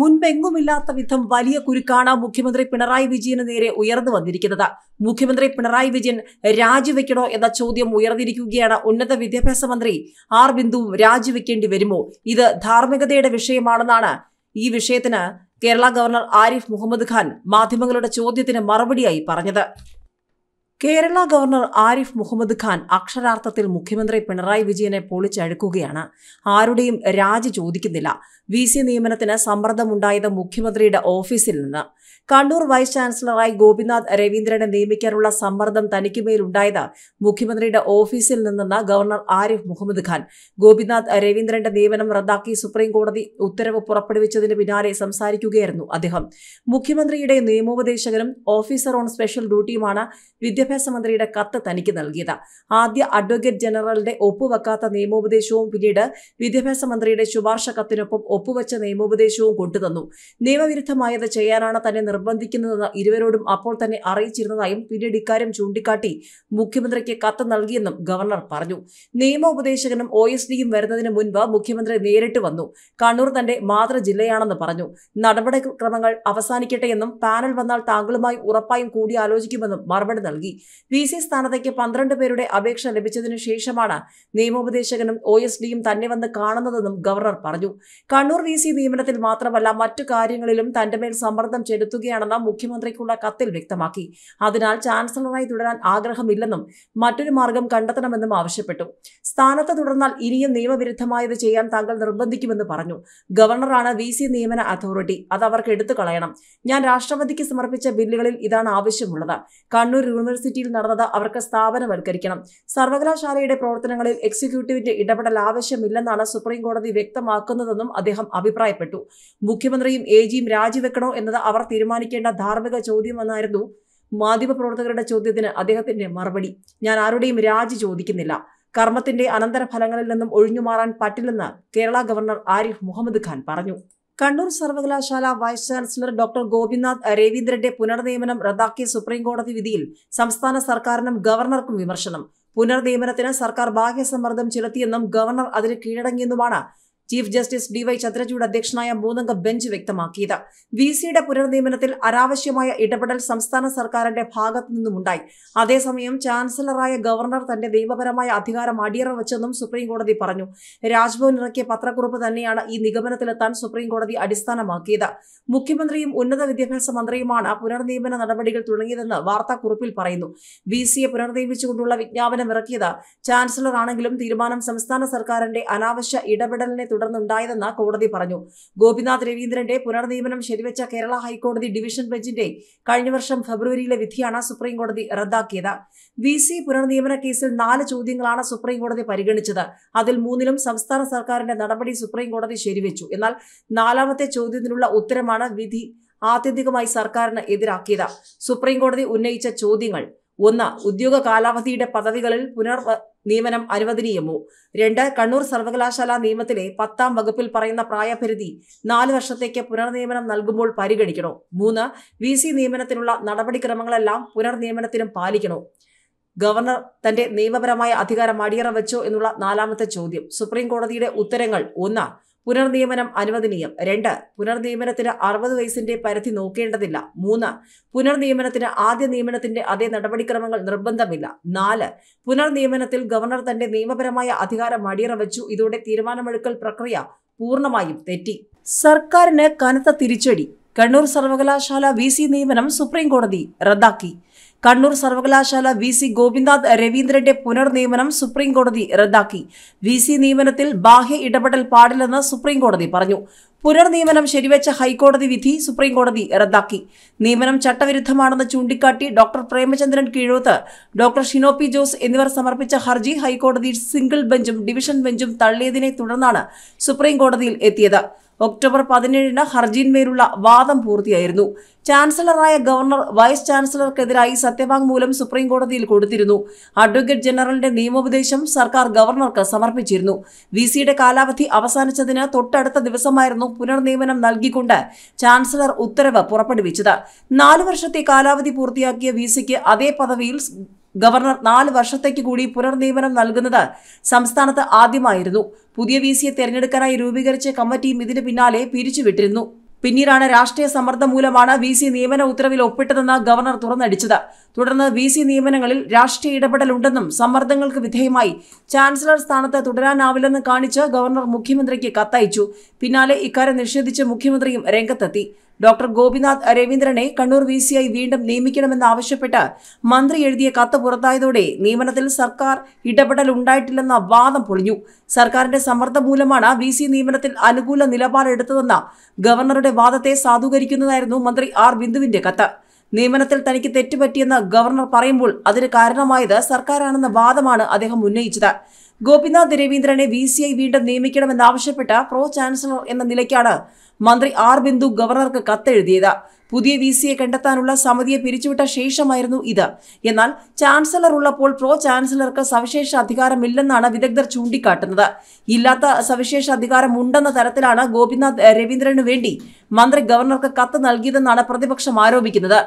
മുൻപെങ്ങുമില്ലാത്ത വിധം വലിയ കുരുക്കാണ് മുഖ്യമന്ത്രി പിണറായി വിജയന് നേരെ ഉയർന്നു വന്നിരിക്കുന്നത് മുഖ്യമന്ത്രി പിണറായി വിജയൻ രാജിവെക്കണോ എന്ന ചോദ്യം ഉയർന്നിരിക്കുകയാണ് ഉന്നത വിദ്യാഭ്യാസ മന്ത്രി ആർ ബിന്ദുവും രാജിവെക്കേണ്ടി വരുമോ ഇത് ധാർമ്മികതയുടെ വിഷയമാണെന്നാണ് ഈ വിഷയത്തിന് കേരള ഗവർണർ ആരിഫ് മുഹമ്മദ് ഖാൻ മാധ്യമങ്ങളുടെ ചോദ്യത്തിന് മറുപടിയായി പറഞ്ഞത് കേരള ഗവർണർ ആരിഫ് മുഹമ്മദ് ഖാൻ അക്ഷരാർത്ഥത്തിൽ മുഖ്യമന്ത്രി പിണറായി വിജയനെ പൊളിച്ചഴുക്കുകയാണ് ആരുടെയും രാജി ചോദിക്കുന്നില്ല വി സി നിയമനത്തിന് സമ്മർദ്ദമുണ്ടായത് മുഖ്യമന്ത്രിയുടെ ഓഫീസിൽ നിന്ന് കണ്ണൂർ വൈസ് ചാൻസലറായി ഗോപിനാഥ് രവീന്ദ്രനെ നിയമിക്കാനുള്ള സമ്മർദ്ദം തനിക്കുമേലുണ്ടായത് മുഖ്യമന്ത്രിയുടെ ഓഫീസിൽ നിന്നെന്ന് ഗവർണർ ആരിഫ് മുഹമ്മദ് ഖാൻ ഗോപിനാഥ് രവീന്ദ്രന്റെ നിയമനം റദ്ദാക്കി സുപ്രീം കോടതി ഉത്തരവ് പുറപ്പെടുവിച്ചതിന് പിന്നാലെ സംസാരിക്കുകയായിരുന്നു അദ്ദേഹം മുഖ്യമന്ത്രിയുടെ നിയമോപദേശകനും ഓഫീസർ ഓൺ സ്പെഷ്യൽ ഡ്യൂട്ടിയുമാണ് വിദ്യാഭ്യാസ മന്ത്രിയുടെ കത്ത് തനിക്ക് നൽകിയത് ആദ്യ അഡ്വക്കേറ്റ് ജനറലിന്റെ ഒപ്പുവെക്കാത്ത നിയമോപദേശവും പിന്നീട് വിദ്യാഭ്യാസ മന്ത്രിയുടെ ശുപാർശ കത്തിനൊപ്പം ഒപ്പുവെച്ച നിയമോപദേശവും കൊണ്ടുതന്നു നിയമവിരുദ്ധമായത് ചെയ്യാനാണ് തന്നെ നിർബന്ധിക്കുന്നതെന്ന് ഇരുവരോടും അപ്പോൾ തന്നെ അറിയിച്ചിരുന്നതായും പിന്നീട് ഇക്കാര്യം ചൂണ്ടിക്കാട്ടി മുഖ്യമന്ത്രിക്ക് കത്ത് നൽകിയെന്നും ഗവർണർ പറഞ്ഞു നിയമോപദേശകനും ഒ എസ് ഡിയും വരുന്നതിന് മുൻപ് മുഖ്യമന്ത്രി നേരിട്ട് വന്നു കണ്ണൂർ തന്റെ മാതൃ ജില്ലയാണെന്ന് പറഞ്ഞു നടപടിക്രമങ്ങൾ അവസാനിക്കട്ടെ എന്നും പാനൽ വന്നാൽ താങ്കളുമായി ഉറപ്പായും കൂടിയാലോചിക്കുമെന്നും മറുപടി നൽകി വി സി സ്ഥാനത്തേക്ക് പന്ത്രണ്ട് പേരുടെ അപേക്ഷ ലഭിച്ചതിനു ശേഷമാണ് നിയമോപദേശകനും ഒ എസ് ഡിയും തന്നെ വന്ന് കാണുന്നതെന്നും ഗവർണർ പറഞ്ഞു കണ്ണൂർ വി സി നിയമനത്തിൽ മാത്രമല്ല മറ്റു കാര്യങ്ങളിലും തന്റെ മേൽ സമ്മർദ്ദം ചെലുത്തുക നൽകുകയാണെന്ന് മുഖ്യമന്ത്രിക്കുള്ള കത്തിൽ വ്യക്തമാക്കി അതിനാൽ ചാൻസലറായി തുടരാൻ ആഗ്രഹമില്ലെന്നും മറ്റൊരു മാർഗം കണ്ടെത്തണമെന്നും ആവശ്യപ്പെട്ടു സ്ഥാനത്ത് തുടർന്നാൽ ഇനിയും നിയമവിരുദ്ധമായത് ചെയ്യാൻ താങ്കൾ നിർബന്ധിക്കുമെന്ന് പറഞ്ഞു ഗവർണറാണ് വി സി നിയമന അതോറിറ്റി അത് അവർക്ക് എടുത്തു കളയണം ഞാൻ രാഷ്ട്രപതിക്ക് സമർപ്പിച്ച ബില്ലുകളിൽ ഇതാണ് ആവശ്യമുള്ളത് കണ്ണൂർ യൂണിവേഴ്സിറ്റിയിൽ നടന്നത് അവർക്ക് സ്ഥാപനവൽക്കരിക്കണം സർവകലാശാലയുടെ പ്രവർത്തനങ്ങളിൽ എക്സിക്യൂട്ടീവിന്റെ ഇടപെടൽ ആവശ്യമില്ലെന്നാണ് സുപ്രീം കോടതി വ്യക്തമാക്കുന്നതെന്നും അദ്ദേഹം അഭിപ്രായപ്പെട്ടു മുഖ്യമന്ത്രിയും എ ജിയും രാജിവെക്കണോ എന്നത് അവർ തീരുമാനം തീരുമാനിക്കേണ്ട ധാർമ്മിക ചോദ്യമെന്നായിരുന്നു മാധ്യമപ്രവർത്തകരുടെ ചോദ്യത്തിന് അദ്ദേഹത്തിന്റെ മറുപടി ഞാൻ ആരുടെയും രാജി ചോദിക്കുന്നില്ല കർമ്മത്തിന്റെ അനന്തരഫലങ്ങളിൽ നിന്നും ഒഴിഞ്ഞുമാറാൻ പറ്റില്ലെന്ന് കേരള ഗവർണർ ആരിഫ് മുഹമ്മദ് ഖാൻ പറഞ്ഞു കണ്ണൂർ സർവകലാശാല വൈസ് ചാൻസലർ ഡോക്ടർ ഗോപിനാഥ് രവീന്ദ്രന്റെ പുനർനിയമനം റദ്ദാക്കിയ സുപ്രീംകോടതി വിധിയിൽ സംസ്ഥാന സർക്കാരിനും ഗവർണർക്കും വിമർശനം പുനർനിയമനത്തിന് സർക്കാർ ബാഹ്യ സമ്മർദ്ദം ചെലുത്തിയെന്നും ഗവർണർ അതിന് കീഴടങ്ങിയെന്നുമാണ് chief justice D Y Chandrachud അധ്യക്ഷനായ മൂന്നംഗ ബെഞ്ച് വ്യക്തമാക്കിയത് വി സിയുടെ പുനർനിയമനത്തിൽ അനാവശ്യമായ ഇടപെടൽ സംസ്ഥാന സർക്കാരിന്റെ ഭാഗത്തു നിന്നുമുണ്ടായി അതേസമയം ചാൻസലറായ ഗവർണർ തന്റെ നിയമപരമായ അധികാരം അടിയറ സുപ്രീംകോടതി പറഞ്ഞു രാജ്ഭവൻ ഇറക്കിയ പത്രക്കുറിപ്പ് തന്നെയാണ് ഈ നിഗമനത്തിലെത്താൻ സുപ്രീംകോടതി അടിസ്ഥാനമാക്കിയത് മുഖ്യമന്ത്രിയും ഉന്നത വിദ്യാഭ്യാസ മന്ത്രിയുമാണ് പുനർനിയമന നടപടികൾ തുടങ്ങിയതെന്ന് വാർത്താക്കുറിപ്പിൽ പറയുന്നു വി സിയെ പുനർനിയമിച്ചുകൊണ്ടുള്ള വിജ്ഞാപനം ഇറക്കിയത് ചാൻസലറാണെങ്കിലും തീരുമാനം സംസ്ഥാന സർക്കാരിന്റെ അനാവശ്യ ഇടപെടലിനെ തുടർന്നുണ്ടായതെന്ന് കോടതി പറഞ്ഞു ഗോപിനാഥ് രവീന്ദ്രന്റെ പുനർനിയമനം ശരിവെച്ച കേരള ഹൈക്കോടതി ഡിവിഷൻ ബെഞ്ചിന്റെ കഴിഞ്ഞ വർഷം ഫെബ്രുവരിയിലെ വിധിയാണ് സുപ്രീം കോടതി റദ്ദാക്കിയത് വി സി പുനർനിയമന കേസിൽ നാല് ചോദ്യങ്ങളാണ് സുപ്രീം കോടതി പരിഗണിച്ചത് അതിൽ മൂന്നിലും സംസ്ഥാന സർക്കാരിന്റെ നടപടി സുപ്രീം കോടതി ശരിവെച്ചു എന്നാൽ നാലാമത്തെ ചോദ്യത്തിനുള്ള ഉത്തരമാണ് വിധി ആത്യന്തികമായി സർക്കാരിന് എതിരാക്കിയത് സുപ്രീം കോടതി ഉന്നയിച്ച ചോദ്യങ്ങൾ ഒന്ന് ഉദ്യോഗ കാലാവധിയുടെ പദവികളിൽ പുനർ നിയമനം അനുവദനീയമോ രണ്ട് കണ്ണൂർ സർവകലാശാല നിയമത്തിലെ പത്താം വകുപ്പിൽ പറയുന്ന പ്രായപരിധി നാല് വർഷത്തേക്ക് പുനർനിയമനം നൽകുമ്പോൾ പരിഗണിക്കണോ മൂന്ന് വി സി നിയമനത്തിനുള്ള നടപടിക്രമങ്ങളെല്ലാം പുനർനിയമനത്തിനും പാലിക്കണോ ഗവർണർ തന്റെ നിയമപരമായ അധികാരം അടിയറ വെച്ചോ എന്നുള്ള നാലാമത്തെ ചോദ്യം സുപ്രീം കോടതിയുടെ ഉത്തരങ്ങൾ ഒന്ന് പുനർനിയമനം അനുവദനീയം രണ്ട് പുനർനിയമനത്തിന് അറുപത് വയസ്സിന്റെ പരിധി നോക്കേണ്ടതില്ല മൂന്ന് പുനർനിയമനത്തിന് ആദ്യ നിയമനത്തിന്റെ അതേ നടപടിക്രമങ്ങൾ നിർബന്ധമില്ല നാല് പുനർനിയമനത്തിൽ ഗവർണർ തന്റെ നിയമപരമായ അധികാരം അടിയറവച്ചു ഇതോടെ തീരുമാനമെടുക്കൽ പ്രക്രിയ പൂർണ്ണമായും തെറ്റി സർക്കാരിന് കനത്ത തിരിച്ചടി കണ്ണൂർ സർവകലാശാല വി സി നിയമനം സുപ്രീം കോടതി റദ്ദാക്കി കണ്ണൂർ സർവകലാശാല വി സി ഗോപിനാഥ് രവീന്ദ്രന്റെ പുനർനിയമനം സുപ്രീംകോടതി റദ്ദാക്കി വി സി നിയമനത്തിൽ ബാഹ്യ ഇടപെടൽ പാടില്ലെന്ന് സുപ്രീംകോടതി പറഞ്ഞു പുനർനിയമനം ശരിവെച്ച ഹൈക്കോടതി വിധി സുപ്രീംകോടതി റദ്ദാക്കി നിയമനം ചട്ടവിരുദ്ധമാണെന്ന് ചൂണ്ടിക്കാട്ടി ഡോക്ടർ പ്രേമചന്ദ്രൻ കീഴോത്ത് ഡോക്ടർ ഷിനോപി ജോസ് എന്നിവർ സമർപ്പിച്ച ഹർജി ഹൈക്കോടതി സിംഗിൾ ബെഞ്ചും ഡിവിഷൻ ബെഞ്ചും തള്ളിയതിനെ തുടർന്നാണ് സുപ്രീംകോടതിയിൽ എത്തിയത് ഒക്ടോബർ പതിനേഴിന് ഹർജിയിന്മേലുള്ള വാദം പൂർത്തിയായിരുന്നു ചാൻസലറായ ഗവർണർ വൈസ് ചാൻസലർക്കെതിരായി സത്യവാങ്മൂലം സുപ്രീം കോടതിയിൽ കൊടുത്തിരുന്നു അഡ്വക്കേറ്റ് ജനറലിന്റെ നിയമോപദേശം സർക്കാർ ഗവർണർക്ക് സമർപ്പിച്ചിരുന്നു വി സിയുടെ കാലാവധി അവസാനിച്ചതിന് തൊട്ടടുത്ത ദിവസമായിരുന്നു പുനർനിയമനം നൽകിക്കൊണ്ട് ചാൻസലർ ഉത്തരവ് പുറപ്പെടുവിച്ചത് നാലു വർഷത്തെ കാലാവധി പൂർത്തിയാക്കിയ വി അതേ പദവിയിൽ ഗവർണർ നാല് വർഷത്തേക്ക് കൂടി പുനർനിയമനം നൽകുന്നത് സംസ്ഥാനത്ത് ആദ്യമായിരുന്നു പുതിയ വി സിയെ തെരഞ്ഞെടുക്കാനായി രൂപീകരിച്ച കമ്മിറ്റിയും ഇതിന് പിന്നാലെ പിരിച്ചുവിട്ടിരുന്നു പിന്നീടാണ് രാഷ്ട്രീയ സമ്മർദ്ദം മൂലമാണ് വി സി നിയമന ഉത്തരവിൽ ഒപ്പിട്ടതെന്ന് ഗവർണർ തുറന്നടിച്ചത് തുടർന്ന് വി സി നിയമനങ്ങളിൽ രാഷ്ട്രീയ ഇടപെടലുണ്ടെന്നും സമ്മർദ്ദങ്ങൾക്ക് വിധേയമായി ചാൻസലർ സ്ഥാനത്ത് തുടരാനാവില്ലെന്ന് കാണിച്ച് ഗവർണർ മുഖ്യമന്ത്രിക്ക് കത്തയച്ചു പിന്നാലെ ഇക്കാര്യം നിഷേധിച്ച് മുഖ്യമന്ത്രിയും രംഗത്തെത്തി ഡോക്ടർ ഗോപിനാഥ് രവീന്ദ്രനെ കണ്ണൂർ വി സി ഐ വീണ്ടും നിയമിക്കണമെന്നാവശ്യപ്പെട്ട് മന്ത്രി എഴുതിയ കത്ത് പുറത്തായതോടെ നിയമനത്തിൽ സർക്കാർ ഇടപെടൽ ഉണ്ടായിട്ടില്ലെന്ന വാദം പൊളിഞ്ഞു സർക്കാരിന്റെ സമ്മർദ്ദം മൂലമാണ് വി സി നിയമനത്തിൽ അനുകൂല നിലപാടെടുത്തതെന്ന ഗവർണറുടെ വാദത്തെ സാധൂകരിക്കുന്നതായിരുന്നു മന്ത്രി ആർ ബിന്ദുവിന്റെ കത്ത് നിയമനത്തിൽ തനിക്ക് തെറ്റുപറ്റിയെന്ന് ഗവർണർ പറയുമ്പോൾ അതിന് കാരണമായത് സർക്കാരാണെന്ന വാദമാണ് അദ്ദേഹം ഉന്നയിച്ചത് ഗോപിനാഥ് രവീന്ദ്രനെ വി സി ഐ വീണ്ടും നിയമിക്കണമെന്നാവശ്യപ്പെട്ട് പ്രോ ചാൻസലർ എന്ന നിലയ്ക്കാണ് മന്ത്രി ആർ ബിന്ദു ഗവർണർക്ക് കത്തെഴുതിയത് പുതിയ വി സിയെ കണ്ടെത്താനുള്ള സമിതിയെ പിരിച്ചുവിട്ട ശേഷമായിരുന്നു ഇത് എന്നാൽ ചാൻസലർ ഉള്ളപ്പോൾ പ്രോ ചാൻസലർക്ക് സവിശേഷ അധികാരമില്ലെന്നാണ് വിദഗ്ധർ ചൂണ്ടിക്കാട്ടുന്നത് ഇല്ലാത്ത സവിശേഷ അധികാരം ഉണ്ടെന്ന തരത്തിലാണ് ഗോപിനാഥ് രവീന്ദ്രനു വേണ്ടി മന്ത്രി ഗവർണർക്ക് കത്ത് നൽകിയതെന്നാണ് പ്രതിപക്ഷം ആരോപിക്കുന്നത്